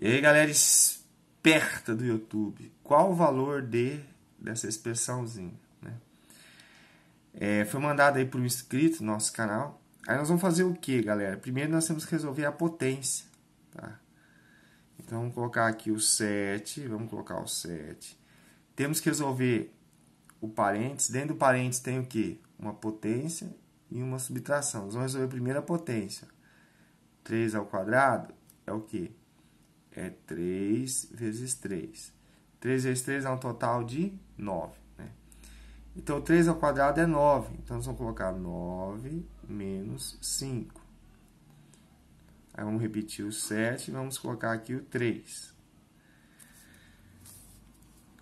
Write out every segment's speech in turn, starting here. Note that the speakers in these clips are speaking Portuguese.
E aí, galera esperta do YouTube, qual o valor de dessa expressãozinha? Né? É, foi mandado aí por um inscrito no nosso canal. Aí nós vamos fazer o que, galera? Primeiro nós temos que resolver a potência. Tá? Então vamos colocar aqui o 7. Vamos colocar o 7. Temos que resolver o parênteses. Dentro do parênteses tem o que? Uma potência e uma subtração. Nós vamos resolver primeiro a potência. 3 ao quadrado é o que? é 3 vezes 3. 3 vezes 3 é um total de 9. Né? Então, 3 ao quadrado é 9. Então, nós vamos colocar 9 menos 5. Aí, vamos repetir o 7 e vamos colocar aqui o 3.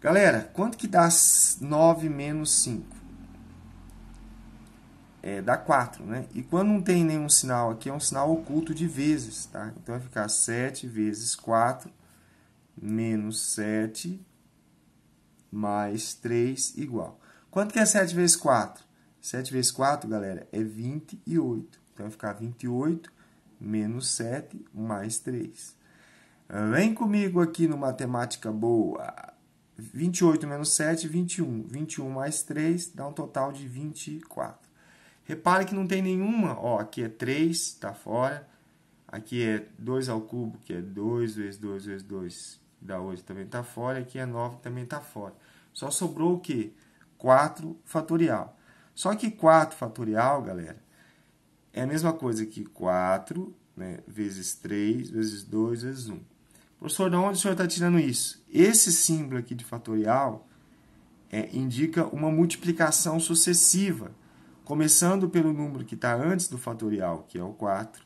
Galera, quanto que dá 9 menos 5? é, dá 4, né? E quando não tem nenhum sinal aqui, é um sinal oculto de vezes, tá? Então, vai ficar 7 vezes 4 menos 7 mais 3 igual. Quanto que é 7 vezes 4? 7 vezes 4, galera, é 28. Então, vai ficar 28 menos 7 mais 3. Vem comigo aqui no Matemática Boa. 28 menos 7, 21. 21 mais 3 dá um total de 24. Repare que não tem nenhuma, ó, aqui é 3, está fora. Aqui é 2 ao cubo, que é 2 vezes 2 vezes 2, dá 8, também está fora. Aqui é 9, também está fora. Só sobrou o quê? 4 fatorial. Só que 4 fatorial, galera, é a mesma coisa que 4 né, vezes 3, vezes 2, vezes 1. Professor, de onde o senhor está tirando isso? Esse símbolo aqui de fatorial é, indica uma multiplicação sucessiva começando pelo número que está antes do fatorial, que é o 4,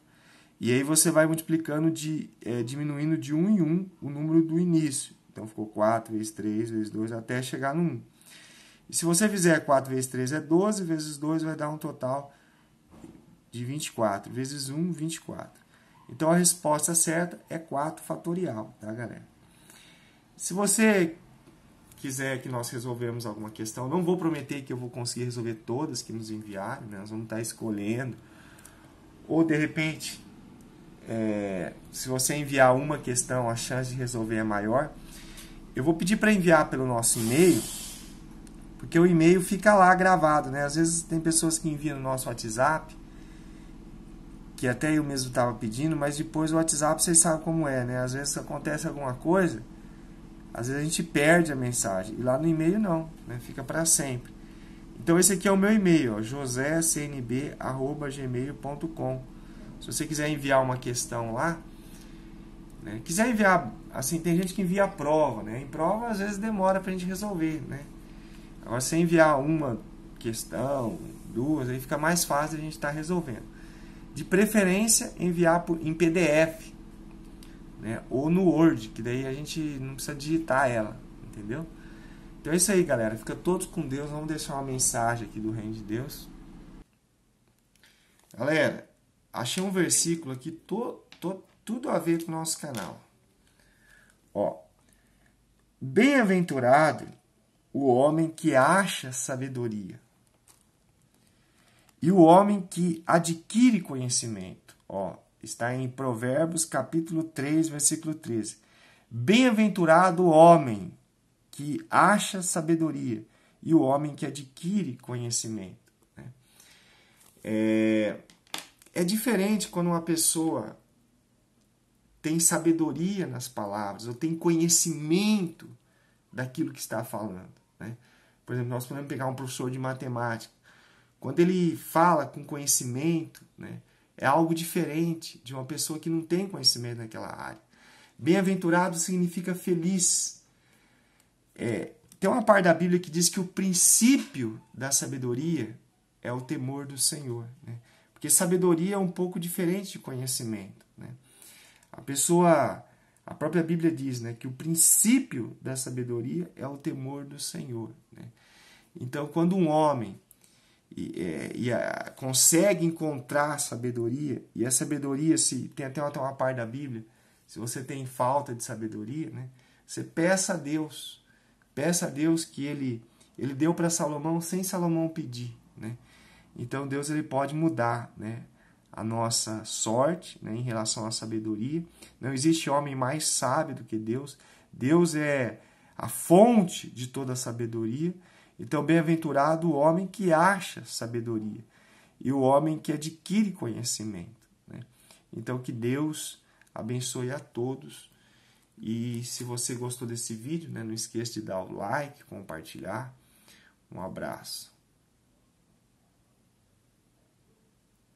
e aí você vai multiplicando, de, é, diminuindo de 1 em 1 o número do início. Então ficou 4 vezes 3 vezes 2 até chegar no 1. E se você fizer 4 vezes 3 é 12, vezes 2 vai dar um total de 24, vezes 1, 24. Então a resposta certa é 4 fatorial, tá galera? Se você quiser que nós resolvemos alguma questão, não vou prometer que eu vou conseguir resolver todas que nos enviarem, né? nós vamos estar escolhendo. Ou de repente, é, se você enviar uma questão, a chance de resolver é maior. Eu vou pedir para enviar pelo nosso e-mail, porque o e-mail fica lá gravado, né? Às vezes tem pessoas que enviam no nosso WhatsApp, que até eu mesmo estava pedindo, mas depois o WhatsApp vocês sabem como é, né? Às vezes acontece alguma coisa às vezes a gente perde a mensagem. E lá no e-mail não, né? fica para sempre. Então esse aqui é o meu e-mail, josécnb.gmail.com. Se você quiser enviar uma questão lá, né? quiser enviar, assim, tem gente que envia a prova, né? Em prova às vezes demora para a gente resolver, né? Agora se enviar uma questão, duas, aí fica mais fácil a gente estar tá resolvendo. De preferência enviar em PDF, né? Ou no Word, que daí a gente não precisa digitar ela, entendeu? Então é isso aí, galera. Fica todos com Deus. Vamos deixar uma mensagem aqui do Reino de Deus. Galera, achei um versículo aqui to, to, tudo a ver com o nosso canal. Ó, bem-aventurado o homem que acha sabedoria e o homem que adquire conhecimento. Ó, Está em Provérbios capítulo 3, versículo 13. Bem-aventurado o homem que acha sabedoria e o homem que adquire conhecimento. Né? É, é diferente quando uma pessoa tem sabedoria nas palavras ou tem conhecimento daquilo que está falando. Né? Por exemplo, nós podemos pegar um professor de matemática. Quando ele fala com conhecimento, né, é algo diferente de uma pessoa que não tem conhecimento naquela área. Bem-aventurado significa feliz. É, tem uma parte da Bíblia que diz que o princípio da sabedoria é o temor do Senhor. Né? Porque sabedoria é um pouco diferente de conhecimento. Né? A pessoa, a própria Bíblia diz né, que o princípio da sabedoria é o temor do Senhor. Né? Então, quando um homem e, é, e a, consegue encontrar sabedoria, e a sabedoria, se tem até uma, até uma parte da Bíblia, se você tem falta de sabedoria, né, você peça a Deus, peça a Deus que ele, ele deu para Salomão sem Salomão pedir. Né? Então Deus ele pode mudar né, a nossa sorte né, em relação à sabedoria. Não existe homem mais sábio do que Deus. Deus é a fonte de toda a sabedoria. Então, bem-aventurado o homem que acha sabedoria e o homem que adquire conhecimento. Né? Então, que Deus abençoe a todos. E se você gostou desse vídeo, né, não esqueça de dar o like, compartilhar. Um abraço.